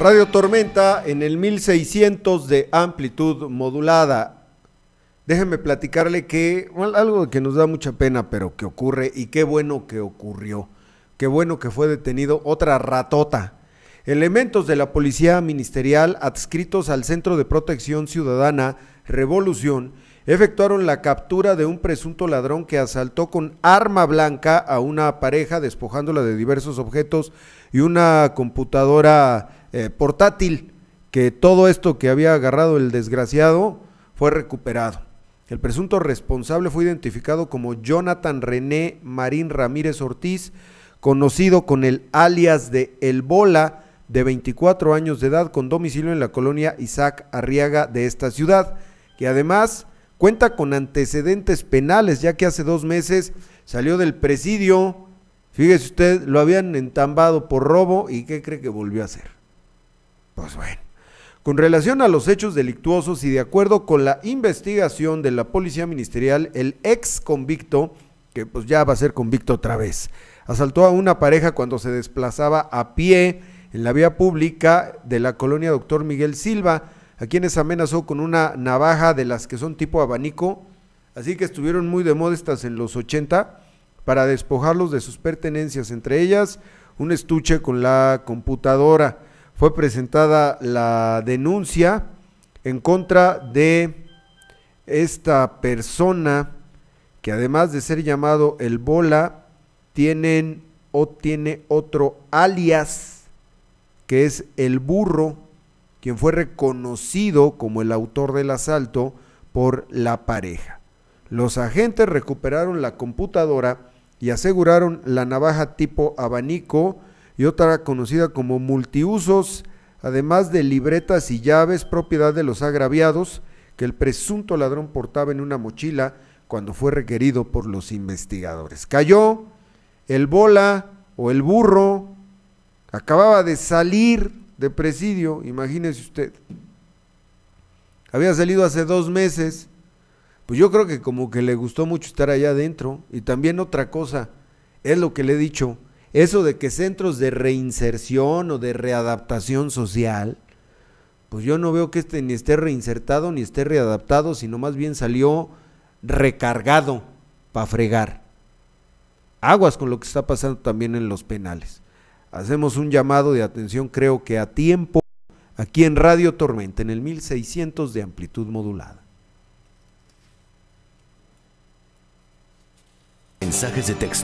Radio Tormenta en el 1600 de amplitud modulada. Déjenme platicarle que algo que nos da mucha pena, pero que ocurre y qué bueno que ocurrió. Qué bueno que fue detenido otra ratota. Elementos de la Policía Ministerial adscritos al Centro de Protección Ciudadana Revolución efectuaron la captura de un presunto ladrón que asaltó con arma blanca a una pareja despojándola de diversos objetos y una computadora eh, portátil, que todo esto que había agarrado el desgraciado fue recuperado. El presunto responsable fue identificado como Jonathan René Marín Ramírez Ortiz, conocido con el alias de El Bola, de 24 años de edad, con domicilio en la colonia Isaac Arriaga de esta ciudad, que además cuenta con antecedentes penales, ya que hace dos meses salió del presidio, fíjese usted, lo habían entambado por robo y ¿qué cree que volvió a hacer? Pues bueno. Con relación a los hechos delictuosos y de acuerdo con la investigación de la Policía Ministerial, el ex convicto, que pues ya va a ser convicto otra vez, asaltó a una pareja cuando se desplazaba a pie en la vía pública de la colonia Doctor Miguel Silva, a quienes amenazó con una navaja de las que son tipo abanico, así que estuvieron muy de modestas en los 80 para despojarlos de sus pertenencias, entre ellas un estuche con la computadora fue presentada la denuncia en contra de esta persona que además de ser llamado el Bola, tienen o tiene otro alias que es el Burro, quien fue reconocido como el autor del asalto por la pareja. Los agentes recuperaron la computadora y aseguraron la navaja tipo abanico y otra conocida como multiusos, además de libretas y llaves propiedad de los agraviados que el presunto ladrón portaba en una mochila cuando fue requerido por los investigadores. Cayó el bola o el burro, acababa de salir de presidio, imagínese usted. Había salido hace dos meses, pues yo creo que como que le gustó mucho estar allá adentro. Y también otra cosa, es lo que le he dicho, eso de que centros de reinserción o de readaptación social, pues yo no veo que este ni esté reinsertado ni esté readaptado, sino más bien salió recargado para fregar. Aguas con lo que está pasando también en los penales. Hacemos un llamado de atención, creo que a tiempo, aquí en Radio Tormenta, en el 1600 de amplitud modulada. Mensajes de texto.